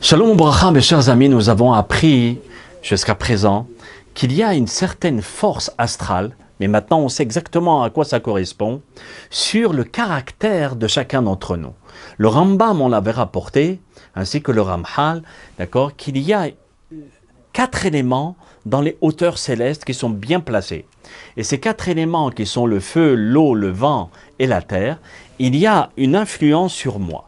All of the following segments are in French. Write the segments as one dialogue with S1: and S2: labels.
S1: Shalom Bracha, mes chers amis, nous avons appris jusqu'à présent qu'il y a une certaine force astrale, mais maintenant on sait exactement à quoi ça correspond, sur le caractère de chacun d'entre nous. Le Rambam, on l'avait rapporté, ainsi que le Ramhal, d'accord, qu'il y a quatre éléments dans les hauteurs célestes qui sont bien placés. Et ces quatre éléments qui sont le feu, l'eau, le vent et la terre, il y a une influence sur moi.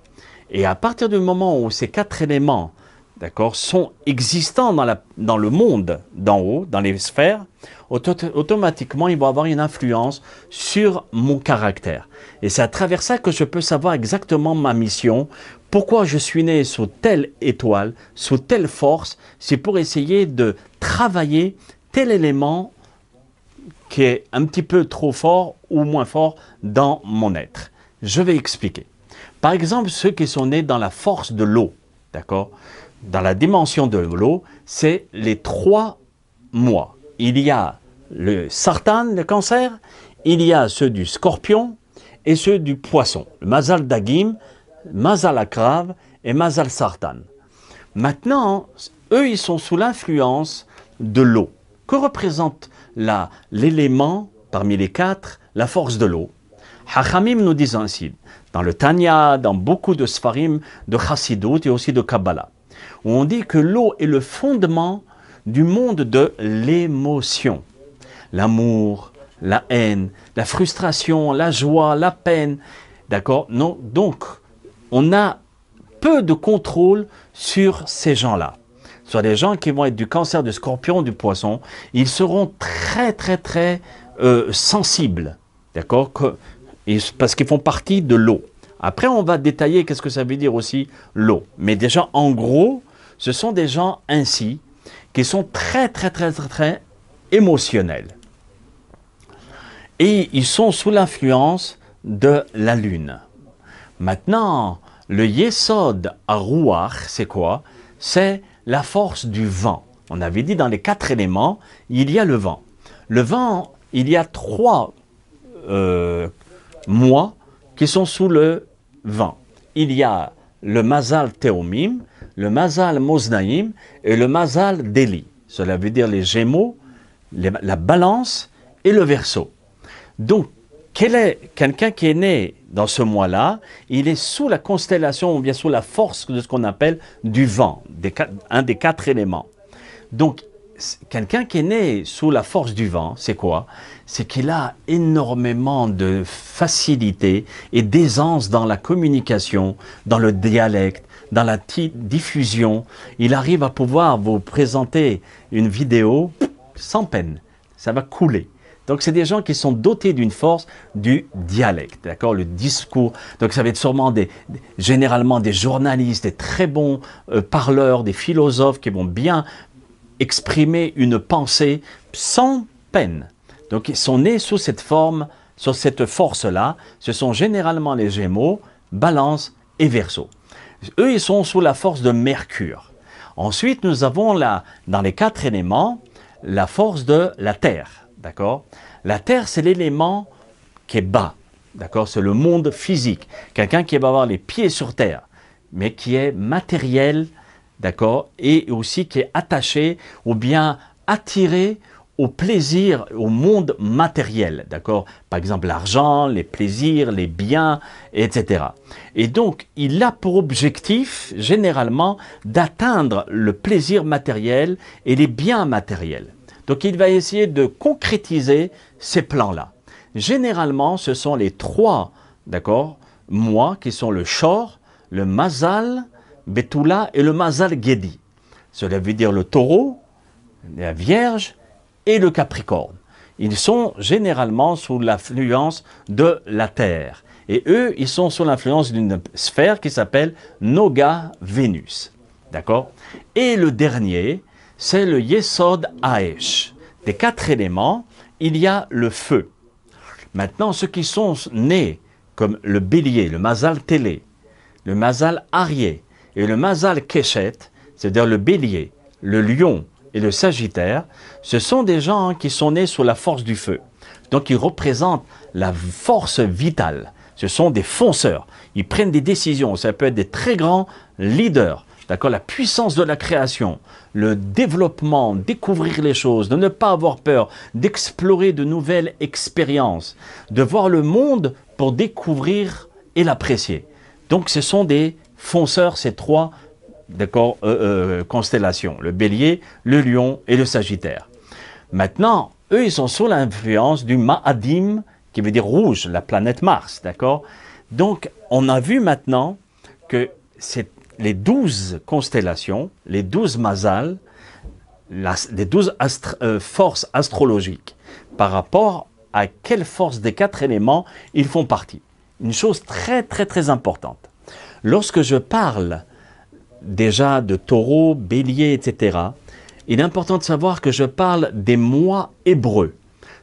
S1: Et à partir du moment où ces quatre éléments d'accord, sont existants dans, la, dans le monde d'en haut, dans les sphères, automatiquement, ils vont avoir une influence sur mon caractère. Et c'est à travers ça que je peux savoir exactement ma mission, pourquoi je suis né sous telle étoile, sous telle force, c'est pour essayer de travailler tel élément qui est un petit peu trop fort ou moins fort dans mon être. Je vais expliquer. Par exemple, ceux qui sont nés dans la force de l'eau, d'accord Dans la dimension de l'eau, c'est les trois mois. Il y a le sartan, le cancer, il y a ceux du scorpion et ceux du poisson. Le mazal dagim, mazal akrav et mazal sartan. Maintenant, eux, ils sont sous l'influence de l'eau. Que représente l'élément parmi les quatre, la force de l'eau Hachamim nous disent ainsi, dans le Tanya, dans beaucoup de Sfarim, de Chassidut et aussi de Kabbalah, où on dit que l'eau est le fondement du monde de l'émotion. L'amour, la haine, la frustration, la joie, la peine. D'accord Non, donc, on a peu de contrôle sur ces gens-là. Soit les gens qui vont être du cancer, du scorpion, du poisson, ils seront très, très, très euh, sensibles. D'accord parce qu'ils font partie de l'eau. Après, on va détailler qu'est-ce que ça veut dire aussi l'eau. Mais déjà, en gros, ce sont des gens ainsi qui sont très, très, très, très, très émotionnels. Et ils sont sous l'influence de la lune. Maintenant, le Yesod à c'est quoi C'est la force du vent. On avait dit dans les quatre éléments, il y a le vent. Le vent, il y a trois euh, mois qui sont sous le vent. Il y a le Mazal Théomim, le Mazal moznaim et le Mazal Deli. Cela veut dire les Gémeaux, la Balance et le Verseau. Donc, quel est quelqu'un qui est né dans ce mois-là Il est sous la constellation ou bien sous la force de ce qu'on appelle du vent, un des quatre éléments. Donc, quelqu'un qui est né sous la force du vent, c'est quoi C'est qu'il a énormément de facilité et d'aisance dans la communication, dans le dialecte, dans la diffusion. Il arrive à pouvoir vous présenter une vidéo sans peine. Ça va couler. Donc, c'est des gens qui sont dotés d'une force du dialecte, d'accord, le discours. Donc, ça va être sûrement généralement des journalistes, des très bons euh, parleurs, des philosophes qui vont bien exprimer une pensée sans peine. Donc ils sont nés sous cette forme, sous cette force-là. Ce sont généralement les Gémeaux, Balance et Verseau. Eux, ils sont sous la force de Mercure. Ensuite, nous avons la, dans les quatre éléments la force de la Terre. D'accord La Terre, c'est l'élément qui est bas. D'accord C'est le monde physique. Quelqu'un qui va avoir les pieds sur Terre, mais qui est matériel, d'accord, et aussi qui est attaché ou bien attiré au plaisir, au monde matériel, d'accord Par exemple, l'argent, les plaisirs, les biens, etc. Et donc, il a pour objectif, généralement, d'atteindre le plaisir matériel et les biens matériels. Donc, il va essayer de concrétiser ces plans-là. Généralement, ce sont les trois, d'accord, moi qui sont le chor », le mazal Betula et le Mazal Gedi. Cela veut dire le taureau, la vierge et le capricorne. Ils sont généralement sous l'influence de la terre. Et eux, ils sont sous l'influence d'une sphère qui s'appelle Noga Vénus. D'accord Et le dernier, c'est le Yesod Aesh. Des quatre éléments, il y a le feu. Maintenant, ceux qui sont nés, comme le bélier, le mazal télé, le mazal arié, et le Mazal Keshet, c'est-à-dire le bélier, le lion et le sagittaire, ce sont des gens hein, qui sont nés sous la force du feu. Donc ils représentent la force vitale. Ce sont des fonceurs. Ils prennent des décisions. Ça peut être des très grands leaders. D'accord La puissance de la création, le développement, découvrir les choses, de ne pas avoir peur, d'explorer de nouvelles expériences, de voir le monde pour découvrir et l'apprécier. Donc ce sont des fonceurs, ces trois euh, euh, constellations, le bélier, le lion et le sagittaire. Maintenant, eux, ils sont sous l'influence du Ma'adim, qui veut dire rouge, la planète Mars, d'accord Donc, on a vu maintenant que c'est les douze constellations, les douze mazals, les douze euh, forces astrologiques, par rapport à quelle force des quatre éléments ils font partie. Une chose très très très importante. Lorsque je parle déjà de taureau, bélier, etc., il est important de savoir que je parle des mois hébreux.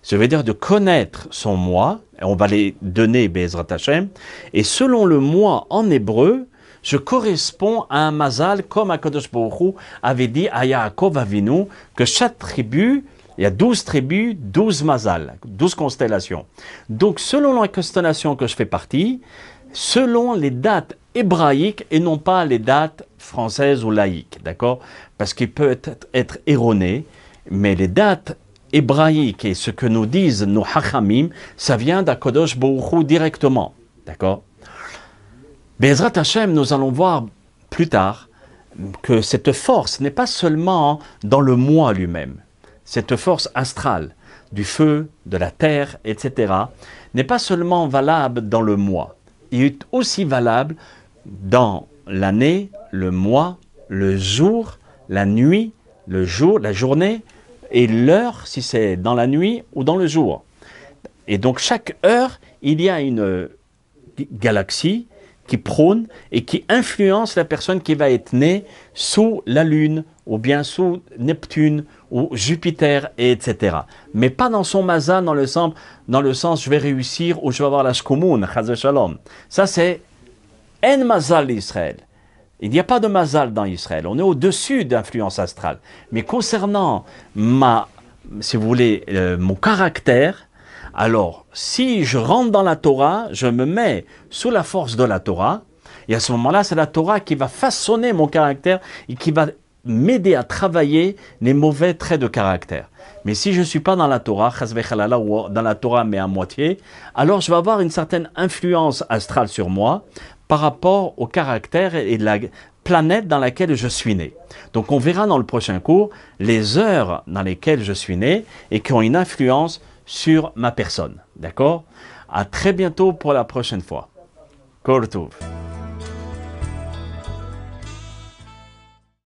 S1: Je veut dire de connaître son mois, on va les donner Bezrat Hashem, et selon le mois en hébreu, je correspond à un mazal comme Akadosh Baruch avait dit à Yaakov Avinu que chaque tribu, il y a 12 tribus, 12 mazal, 12 constellations. Donc selon la constellation que je fais partie, selon les dates hébraïque et non pas les dates françaises ou laïques, d'accord Parce qu'il peut être, erroné, mais les dates hébraïques et ce que nous disent nos hachamim, ça vient d'Akadosh Bourou directement, d'accord Bezrat Hashem, nous allons voir plus tard que cette force n'est pas seulement dans le moi lui-même, cette force astrale du feu, de la terre, etc., n'est pas seulement valable dans le moi, il est aussi valable dans l'année, le mois, le jour, la nuit, le jour, la journée et l'heure, si c'est dans la nuit ou dans le jour. Et donc chaque heure, il y a une galaxie qui prône et qui influence la personne qui va être née sous la Lune ou bien sous Neptune ou Jupiter, etc. Mais pas dans son mazan, dans le sens, dans le sens je vais réussir ou je vais avoir la shkomoun, shalom. Ça c'est en mazal d'Israël. Il n'y a pas de mazal dans Israël. On est au-dessus d'influence astrale. Mais concernant ma, si vous voulez, euh, mon caractère, alors si je rentre dans la Torah, je me mets sous la force de la Torah. Et à ce moment-là, c'est la Torah qui va façonner mon caractère et qui va m'aider à travailler les mauvais traits de caractère. Mais si je ne suis pas dans la Torah, dans la Torah mais à moitié, alors je vais avoir une certaine influence astrale sur moi par rapport au caractère et la planète dans laquelle je suis né. Donc on verra dans le prochain cours les heures dans lesquelles je suis né et qui ont une influence sur ma personne. D'accord À très bientôt pour la prochaine fois. Kortov.